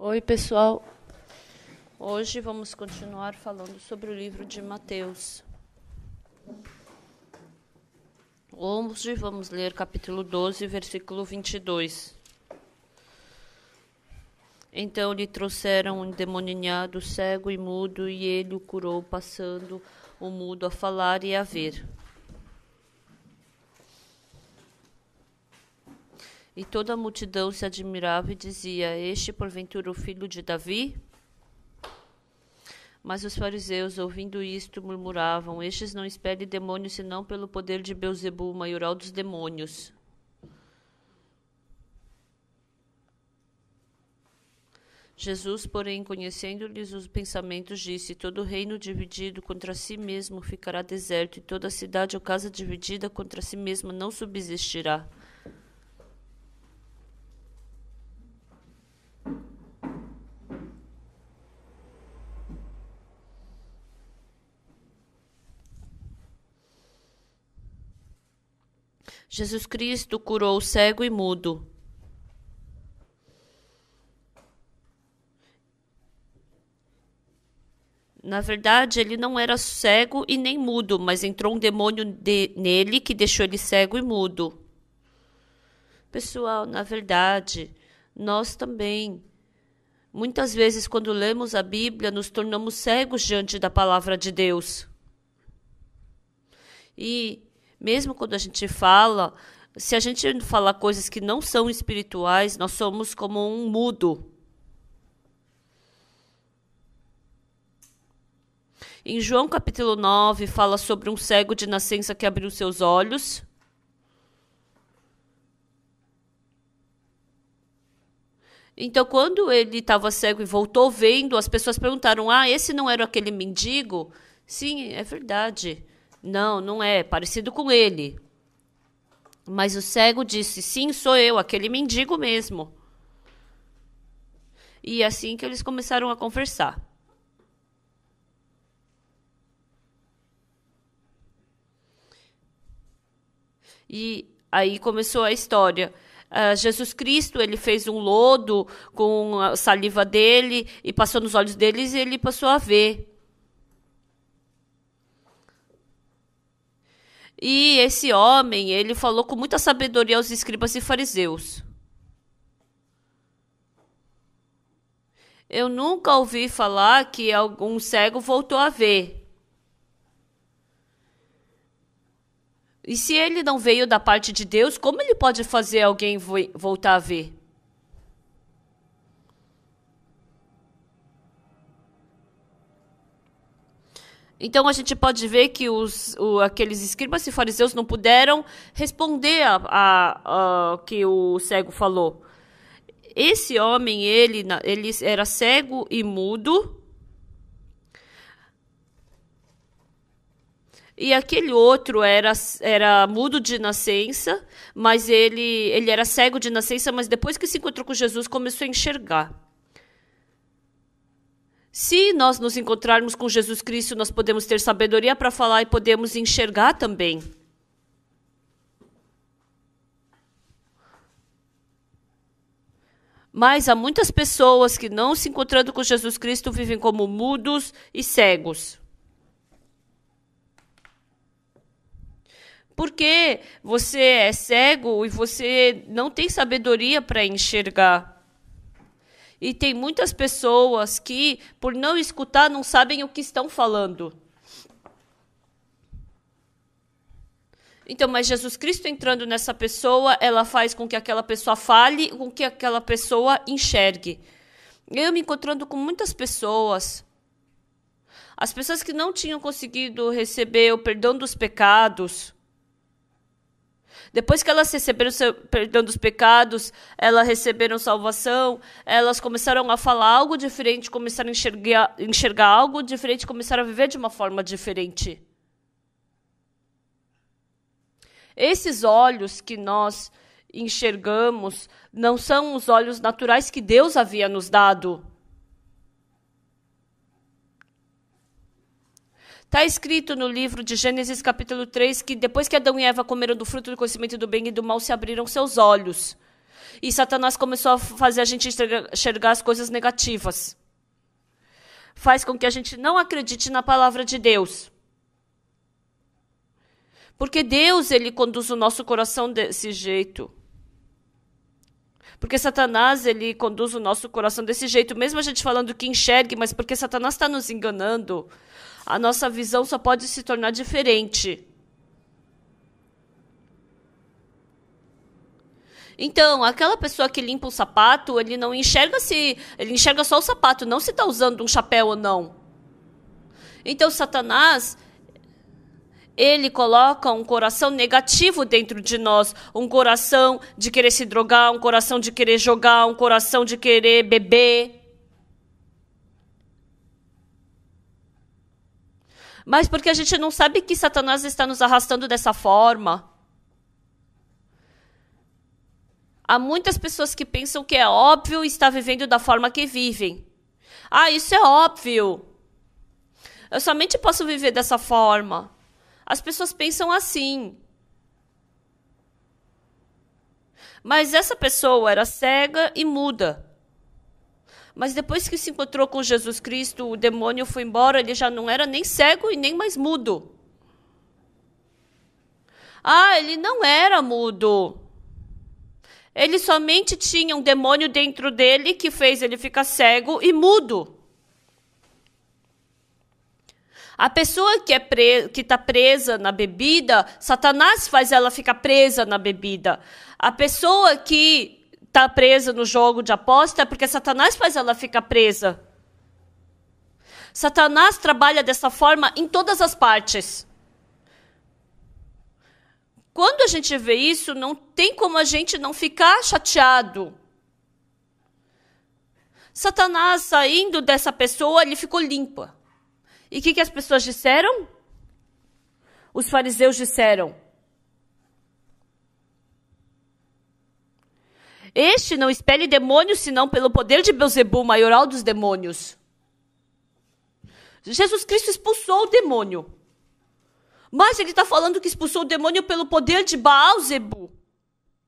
Oi, pessoal. Hoje vamos continuar falando sobre o livro de Mateus. Hoje vamos ler capítulo 12, versículo 22. Então lhe trouxeram um endemoninhado cego e mudo, e ele o curou, passando o mudo a falar e a ver. E toda a multidão se admirava e dizia: Este porventura o filho de Davi? Mas os fariseus, ouvindo isto, murmuravam: Estes não espere demônios senão pelo poder de Beuzebu, maioral dos demônios. Jesus, porém, conhecendo-lhes os pensamentos, disse: Todo reino dividido contra si mesmo ficará deserto, e toda cidade ou casa dividida contra si mesma não subsistirá. Jesus Cristo curou o cego e mudo. Na verdade, ele não era cego e nem mudo, mas entrou um demônio de, nele que deixou ele cego e mudo. Pessoal, na verdade, nós também, muitas vezes, quando lemos a Bíblia, nos tornamos cegos diante da palavra de Deus. E mesmo quando a gente fala, se a gente falar coisas que não são espirituais, nós somos como um mudo. Em João capítulo 9, fala sobre um cego de nascença que abriu seus olhos. Então, quando ele estava cego e voltou vendo, as pessoas perguntaram: Ah, esse não era aquele mendigo? Sim, é verdade. Não, não é. Parecido com ele. Mas o cego disse: Sim, sou eu, aquele mendigo mesmo. E é assim que eles começaram a conversar. E aí começou a história. Uh, Jesus Cristo ele fez um lodo com a saliva dele e passou nos olhos deles e ele passou a ver. E esse homem, ele falou com muita sabedoria aos escribas e fariseus. Eu nunca ouvi falar que algum cego voltou a ver. E se ele não veio da parte de Deus, como ele pode fazer alguém voltar a ver? Então a gente pode ver que os, o, aqueles escribas e fariseus não puderam responder a, a, a, que o cego falou. Esse homem, ele, ele era cego e mudo. E aquele outro era, era mudo de nascença, mas ele, ele era cego de nascença, mas depois que se encontrou com Jesus começou a enxergar. Se nós nos encontrarmos com Jesus Cristo, nós podemos ter sabedoria para falar e podemos enxergar também. Mas há muitas pessoas que, não se encontrando com Jesus Cristo, vivem como mudos e cegos. Porque você é cego e você não tem sabedoria para enxergar. E tem muitas pessoas que, por não escutar, não sabem o que estão falando. Então, mas Jesus Cristo entrando nessa pessoa, ela faz com que aquela pessoa fale, com que aquela pessoa enxergue. Eu me encontrando com muitas pessoas, as pessoas que não tinham conseguido receber o perdão dos pecados, depois que elas receberam seu, perdão dos pecados, elas receberam salvação, elas começaram a falar algo diferente, começaram a enxergar, enxergar algo diferente, começaram a viver de uma forma diferente. Esses olhos que nós enxergamos não são os olhos naturais que Deus havia nos dado. Está escrito no livro de Gênesis, capítulo 3, que depois que Adão e Eva comeram do fruto do conhecimento do bem e do mal, se abriram seus olhos. E Satanás começou a fazer a gente enxergar as coisas negativas. Faz com que a gente não acredite na palavra de Deus. Porque Deus, ele conduz o nosso coração desse jeito. Porque Satanás, ele conduz o nosso coração desse jeito, mesmo a gente falando que enxergue, mas porque Satanás está nos enganando. A nossa visão só pode se tornar diferente. Então, aquela pessoa que limpa o sapato, ele não enxerga se. Ele enxerga só o sapato, não se está usando um chapéu ou não. Então, Satanás, ele coloca um coração negativo dentro de nós, um coração de querer se drogar, um coração de querer jogar, um coração de querer beber. mas porque a gente não sabe que Satanás está nos arrastando dessa forma. Há muitas pessoas que pensam que é óbvio estar vivendo da forma que vivem. Ah, isso é óbvio. Eu somente posso viver dessa forma. As pessoas pensam assim. Mas essa pessoa era cega e muda. Mas depois que se encontrou com Jesus Cristo, o demônio foi embora, ele já não era nem cego e nem mais mudo. Ah, ele não era mudo. Ele somente tinha um demônio dentro dele que fez ele ficar cego e mudo. A pessoa que é pre... que está presa na bebida, Satanás faz ela ficar presa na bebida. A pessoa que está presa no jogo de aposta é porque Satanás faz ela ficar presa. Satanás trabalha dessa forma em todas as partes. Quando a gente vê isso, não tem como a gente não ficar chateado. Satanás saindo dessa pessoa, ele ficou limpa. E o que, que as pessoas disseram? Os fariseus disseram: Este não expele demônios, senão pelo poder de Beuzebu, maioral dos demônios. Jesus Cristo expulsou o demônio. Mas ele está falando que expulsou o demônio pelo poder de Baalzebu.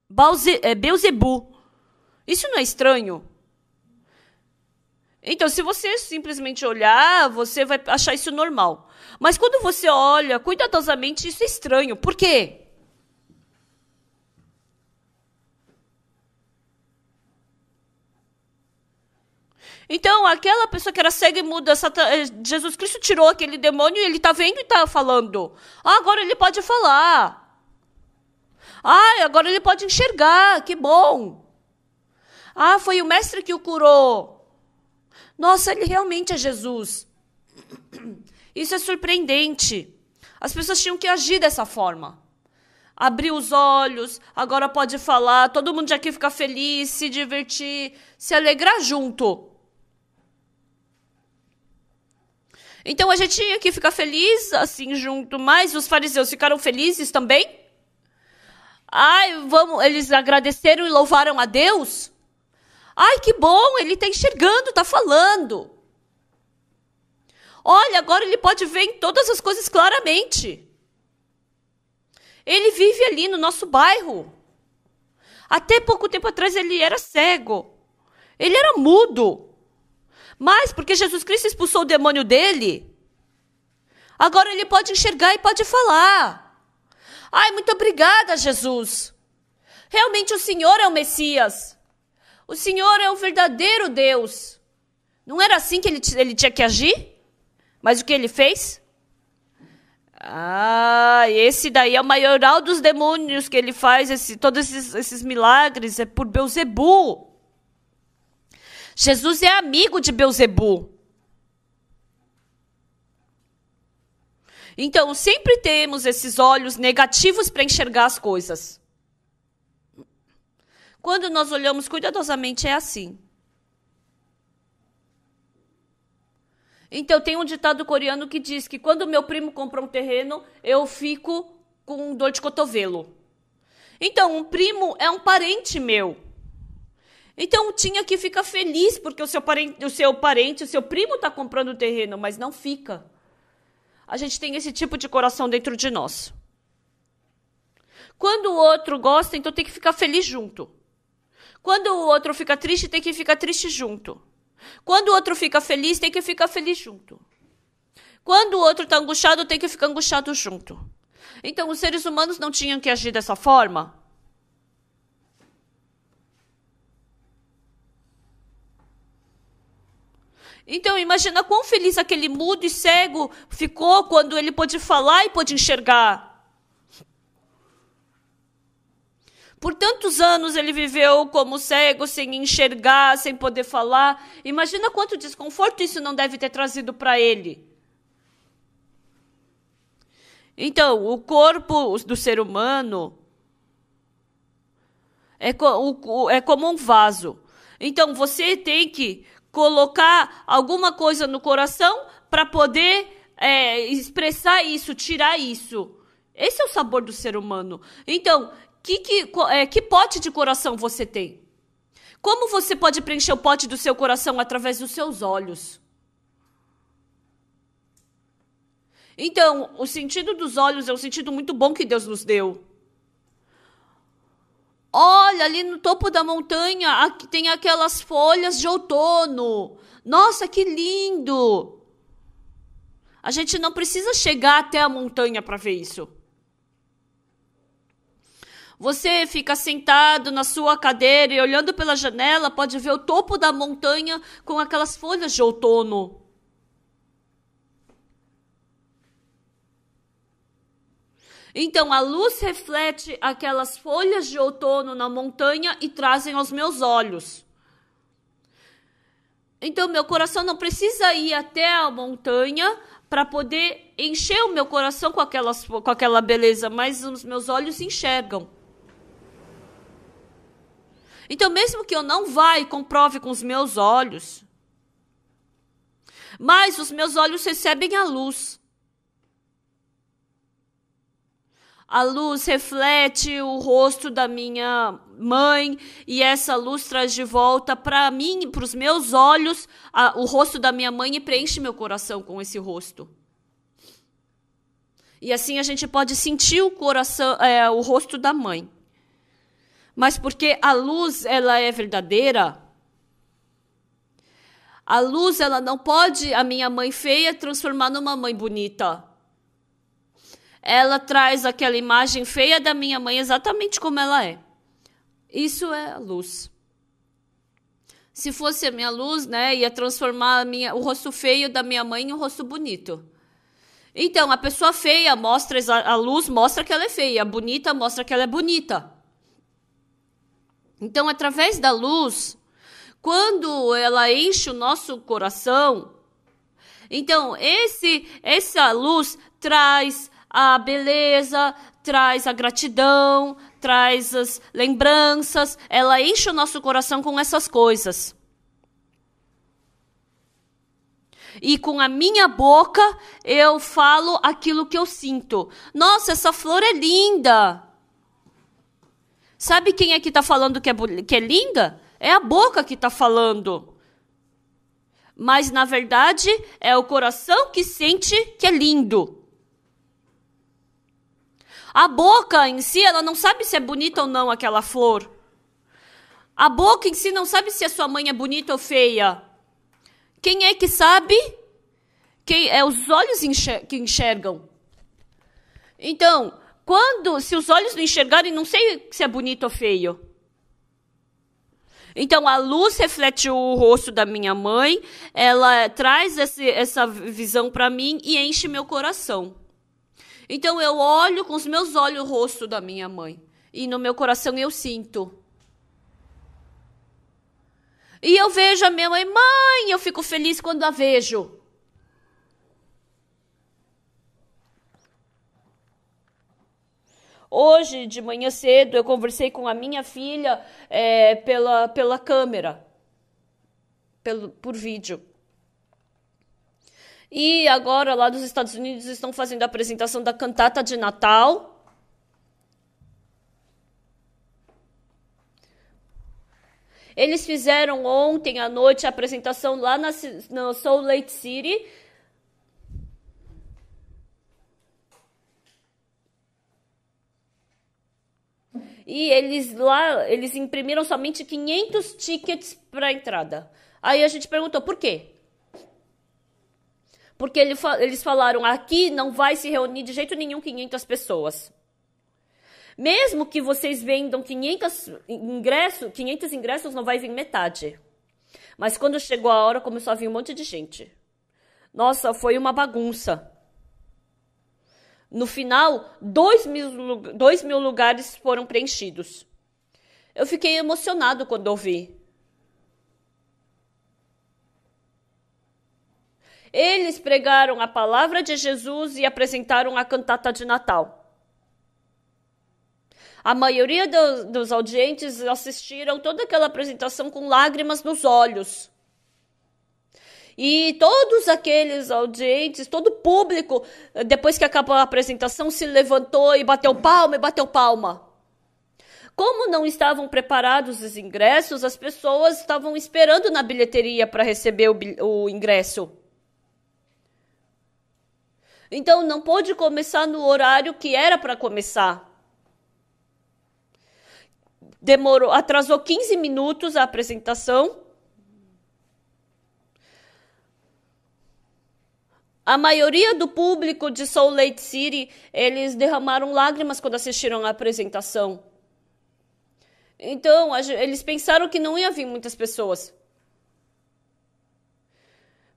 Baalze, é, Beuzebu. Isso não é estranho? Então, se você simplesmente olhar, você vai achar isso normal. Mas quando você olha cuidadosamente, isso é estranho. Por quê? Então, aquela pessoa que era cega e muda, eh, Jesus Cristo tirou aquele demônio e ele está vendo e está falando. Ah, agora ele pode falar. Ah, agora ele pode enxergar, que bom. Ah, foi o mestre que o curou. Nossa, ele realmente é Jesus. Isso é surpreendente. As pessoas tinham que agir dessa forma abriu os olhos, agora pode falar, todo mundo aqui fica feliz, se divertir, se alegrar junto. Então a gente tinha que ficar feliz assim junto, mas os fariseus ficaram felizes também. Ai, vamos, eles agradeceram e louvaram a Deus. Ai, que bom, ele está enxergando, está falando. Olha, agora ele pode ver em todas as coisas claramente. Ele vive ali no nosso bairro. Até pouco tempo atrás ele era cego. Ele era mudo. Mas porque Jesus Cristo expulsou o demônio dele, agora ele pode enxergar e pode falar. Ai, muito obrigada, Jesus. Realmente o Senhor é o Messias. O Senhor é o verdadeiro Deus. Não era assim que ele, ele tinha que agir? Mas o que ele fez? Ah, esse daí é o maioral dos demônios que ele faz, esse, todos esses, esses milagres, é por Beuzebu. Jesus é amigo de Beuzebu. Então, sempre temos esses olhos negativos para enxergar as coisas. Quando nós olhamos cuidadosamente, é assim. Então, tem um ditado coreano que diz que quando meu primo compra um terreno, eu fico com dor de cotovelo. Então, um primo é um parente meu. Então tinha que ficar feliz porque o seu parente, o seu, parente, o seu primo está comprando o terreno, mas não fica. A gente tem esse tipo de coração dentro de nós. Quando o outro gosta, então tem que ficar feliz junto. Quando o outro fica triste, tem que ficar triste junto. Quando o outro fica feliz, tem que ficar feliz junto. Quando o outro está angustiado, tem que ficar angustiado junto. Então, os seres humanos não tinham que agir dessa forma? Então, imagina quão feliz aquele mudo e cego ficou quando ele pôde falar e pôde enxergar. Por tantos anos ele viveu como cego, sem enxergar, sem poder falar. Imagina quanto desconforto isso não deve ter trazido para ele. Então, o corpo do ser humano é, co é como um vaso. Então, você tem que colocar alguma coisa no coração para poder é, expressar isso, tirar isso. Esse é o sabor do ser humano. Então, que, que, é, que pote de coração você tem? Como você pode preencher o pote do seu coração através dos seus olhos? Então, o sentido dos olhos é um sentido muito bom que Deus nos deu. Olha, ali no topo da montanha tem aquelas folhas de outono. Nossa, que lindo! A gente não precisa chegar até a montanha para ver isso. Você fica sentado na sua cadeira e olhando pela janela, pode ver o topo da montanha com aquelas folhas de outono. Então a luz reflete aquelas folhas de outono na montanha e trazem aos meus olhos. Então meu coração não precisa ir até a montanha para poder encher o meu coração com, aquelas, com aquela beleza, mas os meus olhos enxergam. Então, mesmo que eu não vá e comprove com os meus olhos, mas os meus olhos recebem a luz. A luz reflete o rosto da minha mãe e essa luz traz de volta para mim, para os meus olhos, a, o rosto da minha mãe e preenche meu coração com esse rosto. E assim a gente pode sentir o coração, é, o rosto da mãe. Mas porque a luz ela é verdadeira, a luz ela não pode a minha mãe feia transformar numa mãe bonita ela traz aquela imagem feia da minha mãe exatamente como ela é. Isso é a luz. Se fosse a minha luz, né, ia transformar minha, o rosto feio da minha mãe em um rosto bonito. Então, a pessoa feia mostra a luz, mostra que ela é feia, a bonita mostra que ela é bonita. Então, através da luz, quando ela enche o nosso coração, então esse essa luz traz a beleza, traz a gratidão, traz as lembranças, ela enche o nosso coração com essas coisas. E com a minha boca eu falo aquilo que eu sinto. Nossa, essa flor é linda! Sabe quem é que está falando que é, que é linda? É a boca que está falando. Mas na verdade é o coração que sente que é lindo. A boca em si, ela não sabe se é bonita ou não aquela flor. A boca em si não sabe se a sua mãe é bonita ou feia. Quem é que sabe? Quem é os olhos enxer que enxergam. Então, quando se os olhos não enxergarem, não sei se é bonito ou feio. Então a luz reflete o rosto da minha mãe, ela traz esse, essa visão para mim e enche meu coração. Então eu olho com os meus olhos o rosto da minha mãe. E no meu coração eu sinto. E eu vejo a minha mãe, mãe, eu fico feliz quando a vejo. Hoje de manhã cedo eu conversei com a minha filha é, pela, pela câmera, pelo, por vídeo. E agora, lá dos Estados Unidos, estão fazendo a apresentação da cantata de Natal. Eles fizeram ontem à noite a apresentação lá na, na Salt Lake City. E eles lá, eles imprimiram somente 500 tickets para entrada. Aí a gente perguntou por quê? Porque ele, eles falaram: aqui não vai se reunir de jeito nenhum 500 pessoas. Mesmo que vocês vendam 500 ingressos, 500 ingressos não vai vir metade. Mas quando chegou a hora, começou a vir um monte de gente. Nossa, foi uma bagunça. No final, dois mil, dois mil lugares foram preenchidos. Eu fiquei emocionado quando ouvi. Eles pregaram a palavra de Jesus e apresentaram a cantata de Natal. A maioria do, dos audientes assistiram toda aquela apresentação com lágrimas nos olhos. E todos aqueles audientes, todo o público, depois que acabou a apresentação, se levantou e bateu palma e bateu palma. Como não estavam preparados os ingressos, as pessoas estavam esperando na bilheteria para receber o, o ingresso. Então não pôde começar no horário que era para começar. Demorou, atrasou 15 minutos a apresentação. A maioria do público de Salt Lake City, eles derramaram lágrimas quando assistiram a apresentação. Então, eles pensaram que não ia vir muitas pessoas.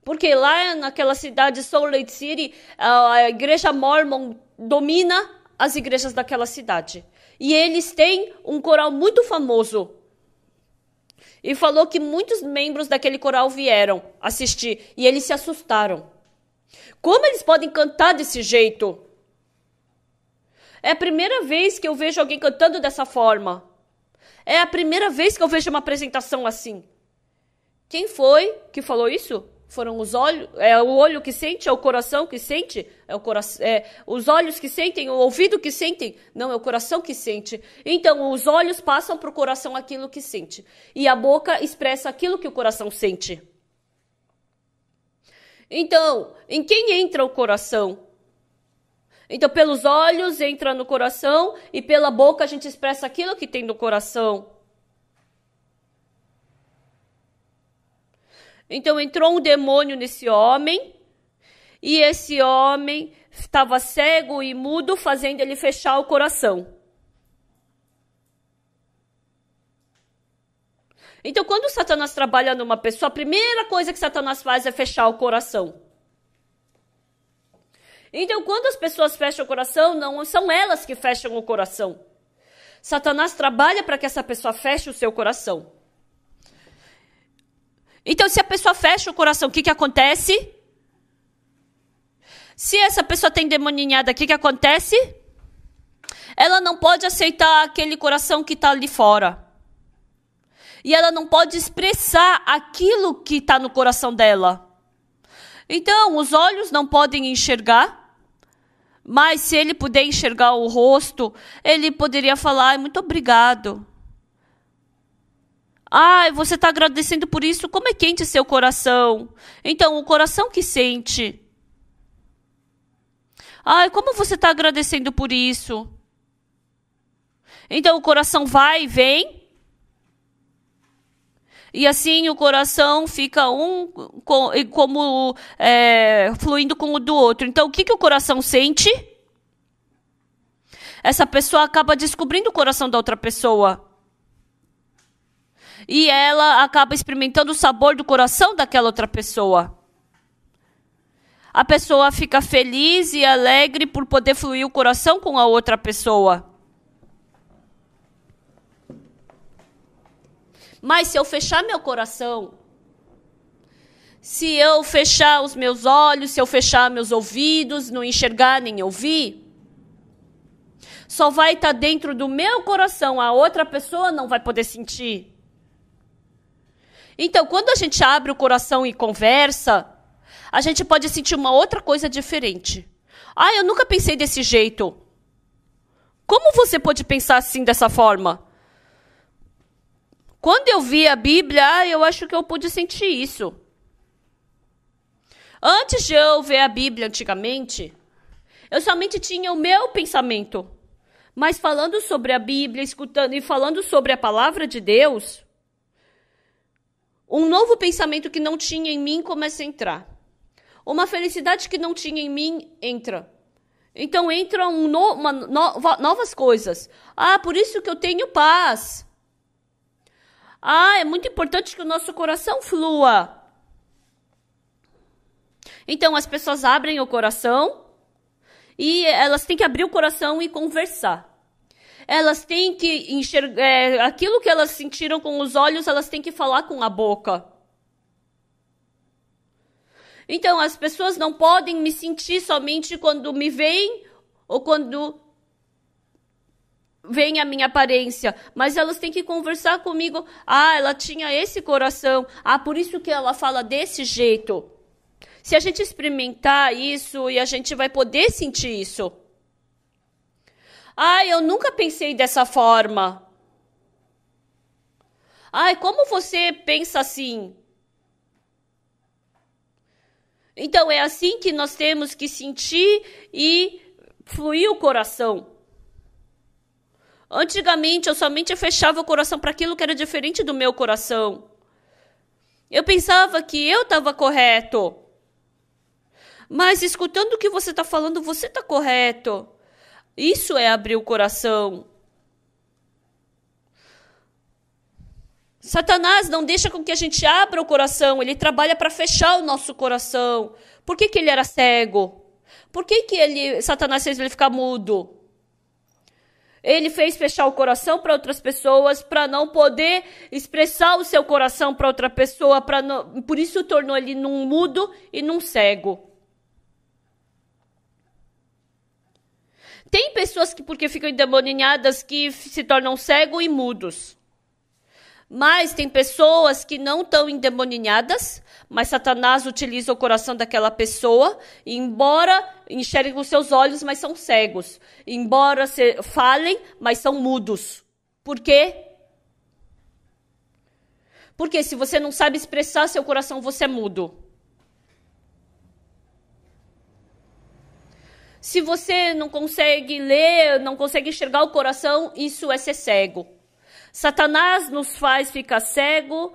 Porque lá naquela cidade, Salt Lake City, a igreja mormon domina as igrejas daquela cidade. E eles têm um coral muito famoso. E falou que muitos membros daquele coral vieram assistir e eles se assustaram. Como eles podem cantar desse jeito? É a primeira vez que eu vejo alguém cantando dessa forma. É a primeira vez que eu vejo uma apresentação assim. Quem foi que falou isso? Foram os olhos, é o olho que sente, é o coração que sente, é o coração, é os olhos que sentem, o ouvido que sentem, não é o coração que sente. Então, os olhos passam para o coração aquilo que sente e a boca expressa aquilo que o coração sente. Então, em quem entra o coração? Então, pelos olhos entra no coração e pela boca a gente expressa aquilo que tem no coração. Então entrou um demônio nesse homem, e esse homem estava cego e mudo, fazendo ele fechar o coração. Então, quando Satanás trabalha numa pessoa, a primeira coisa que Satanás faz é fechar o coração. Então, quando as pessoas fecham o coração, não são elas que fecham o coração. Satanás trabalha para que essa pessoa feche o seu coração. Então, se a pessoa fecha o coração, o que, que acontece? Se essa pessoa tem demoninhada, o que, que acontece? Ela não pode aceitar aquele coração que está ali fora. E ela não pode expressar aquilo que está no coração dela. Então, os olhos não podem enxergar. Mas se ele puder enxergar o rosto, ele poderia falar: muito obrigado. Ai, você está agradecendo por isso, como é quente seu coração. Então, o coração que sente. Ai, como você está agradecendo por isso? Então, o coração vai e vem. E assim o coração fica um como é, fluindo com o do outro. Então, o que, que o coração sente? Essa pessoa acaba descobrindo o coração da outra pessoa e ela acaba experimentando o sabor do coração daquela outra pessoa. A pessoa fica feliz e alegre por poder fluir o coração com a outra pessoa. Mas se eu fechar meu coração, se eu fechar os meus olhos, se eu fechar meus ouvidos, não enxergar nem ouvir, só vai estar tá dentro do meu coração, a outra pessoa não vai poder sentir. Então, quando a gente abre o coração e conversa, a gente pode sentir uma outra coisa diferente. Ah, eu nunca pensei desse jeito. Como você pode pensar assim dessa forma? Quando eu vi a Bíblia, eu acho que eu pude sentir isso. Antes de eu ver a Bíblia antigamente, eu somente tinha o meu pensamento. Mas falando sobre a Bíblia, escutando e falando sobre a palavra de Deus, um novo pensamento que não tinha em mim começa a entrar. Uma felicidade que não tinha em mim entra. Então entram um no, uma, no, novas coisas. Ah, por isso que eu tenho paz. Ah, é muito importante que o nosso coração flua. Então as pessoas abrem o coração e elas têm que abrir o coração e conversar elas têm que enxergar. É, aquilo que elas sentiram com os olhos, elas têm que falar com a boca. Então, as pessoas não podem me sentir somente quando me veem ou quando vem a minha aparência, mas elas têm que conversar comigo. Ah, ela tinha esse coração. Ah, por isso que ela fala desse jeito. Se a gente experimentar isso e a gente vai poder sentir isso. Ai, eu nunca pensei dessa forma. Ai, como você pensa assim? Então é assim que nós temos que sentir e fluir o coração. Antigamente eu somente fechava o coração para aquilo que era diferente do meu coração. Eu pensava que eu estava correto. Mas escutando o que você está falando, você está correto. Isso é abrir o coração. Satanás não deixa com que a gente abra o coração, ele trabalha para fechar o nosso coração. Por que, que ele era cego? Por que, que ele, Satanás fez ele ficar mudo? Ele fez fechar o coração para outras pessoas, para não poder expressar o seu coração para outra pessoa, por isso tornou ele num mudo e num cego. tem pessoas que, porque ficam endemoninhadas, que se tornam cegos e mudos. Mas tem pessoas que não estão endemoninhadas, mas Satanás utiliza o coração daquela pessoa, embora enxerguem com seus olhos, mas são cegos. Embora falem, mas são mudos. Por quê? Porque se você não sabe expressar seu coração, você é mudo. Se você não consegue ler, não consegue enxergar o coração, isso é ser cego. Satanás nos faz ficar cego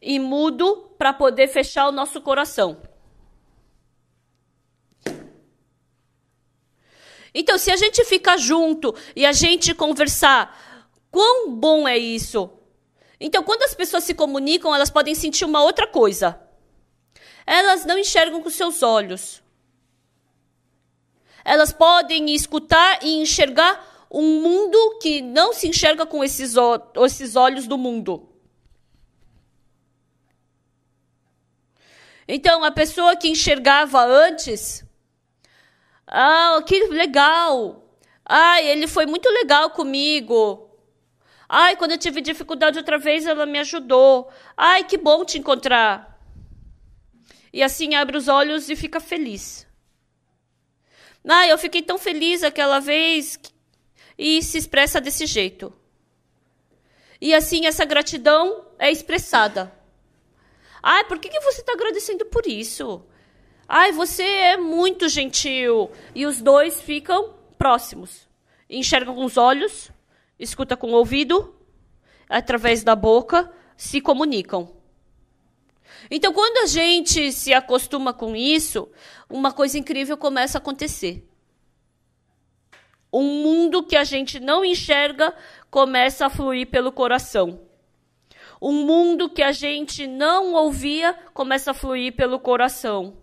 e mudo para poder fechar o nosso coração. Então, se a gente ficar junto e a gente conversar, quão bom é isso? Então, quando as pessoas se comunicam, elas podem sentir uma outra coisa. Elas não enxergam com seus olhos, elas podem escutar e enxergar um mundo que não se enxerga com esses, esses olhos do mundo. Então, a pessoa que enxergava antes, ah, que legal! Ai, ele foi muito legal comigo. Ai, quando eu tive dificuldade outra vez, ela me ajudou. Ai, que bom te encontrar. E assim abre os olhos e fica feliz. Ah, eu fiquei tão feliz aquela vez. E se expressa desse jeito. E assim, essa gratidão é expressada. Ah, por que, que você está agradecendo por isso? Ai, você é muito gentil. E os dois ficam próximos. Enxergam com os olhos, escuta com o ouvido, através da boca, se comunicam. Então, quando a gente se acostuma com isso, uma coisa incrível começa a acontecer. Um mundo que a gente não enxerga começa a fluir pelo coração. Um mundo que a gente não ouvia começa a fluir pelo coração.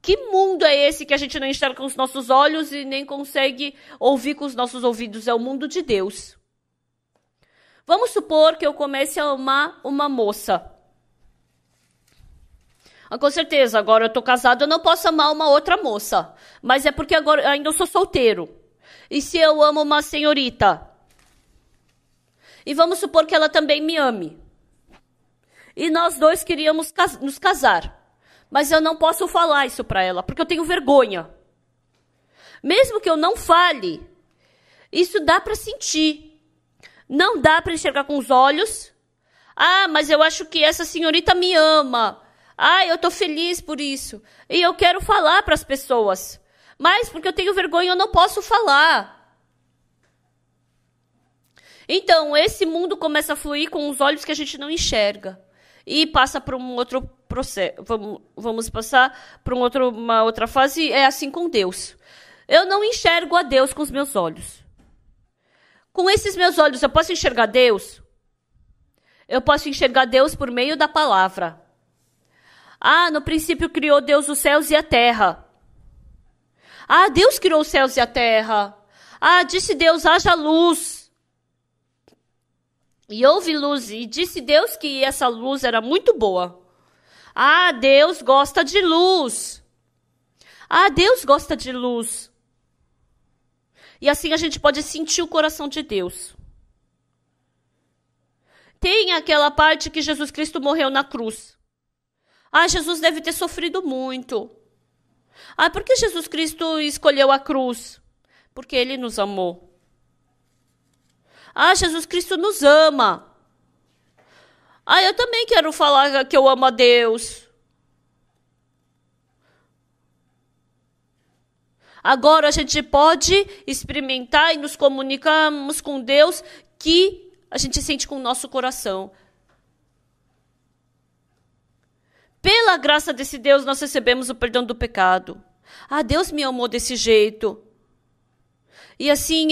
Que mundo é esse que a gente não enxerga com os nossos olhos e nem consegue ouvir com os nossos ouvidos? É o mundo de Deus. Vamos supor que eu comece a amar uma moça. Ah, com certeza, agora eu estou casado, eu não posso amar uma outra moça. Mas é porque agora ainda eu sou solteiro. E se eu amo uma senhorita? E vamos supor que ela também me ame. E nós dois queríamos cas nos casar. Mas eu não posso falar isso para ela, porque eu tenho vergonha. Mesmo que eu não fale, isso dá para sentir. Não dá para enxergar com os olhos. Ah, mas eu acho que essa senhorita me ama. Ah, eu tô feliz por isso. E eu quero falar para as pessoas. Mas porque eu tenho vergonha, eu não posso falar. Então, esse mundo começa a fluir com os olhos que a gente não enxerga. E passa para um outro processo. Vamos, vamos passar para um outro, uma outra fase. É assim com Deus. Eu não enxergo a Deus com os meus olhos. Com esses meus olhos, eu posso enxergar Deus? Eu posso enxergar Deus por meio da palavra. Ah, no princípio criou Deus os céus e a terra. Ah, Deus criou os céus e a terra. Ah, disse Deus: haja luz. E houve luz, e disse Deus que essa luz era muito boa. Ah, Deus gosta de luz. Ah, Deus gosta de luz. E assim a gente pode sentir o coração de Deus. Tem aquela parte que Jesus Cristo morreu na cruz. Ah, Jesus deve ter sofrido muito. Ah, por que Jesus Cristo escolheu a cruz? Porque ele nos amou. Ah, Jesus Cristo nos ama. Ah, eu também quero falar que eu amo a Deus. Agora a gente pode experimentar e nos comunicarmos com Deus que a gente sente com o nosso coração. Pela graça desse Deus, nós recebemos o perdão do pecado. Ah, Deus me amou desse jeito. E assim,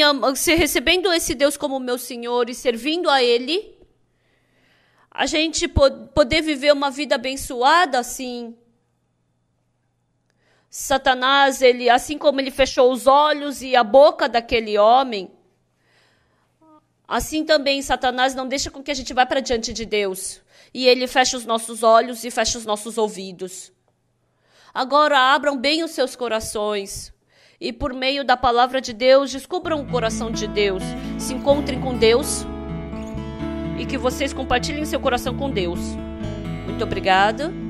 recebendo esse Deus como meu Senhor e servindo a Ele, a gente poder viver uma vida abençoada assim, Satanás, ele, assim como ele fechou os olhos e a boca daquele homem, assim também Satanás não deixa com que a gente vá para diante de Deus. E ele fecha os nossos olhos e fecha os nossos ouvidos. Agora abram bem os seus corações e por meio da palavra de Deus descubram o coração de Deus. Se encontrem com Deus e que vocês compartilhem seu coração com Deus. Muito obrigada.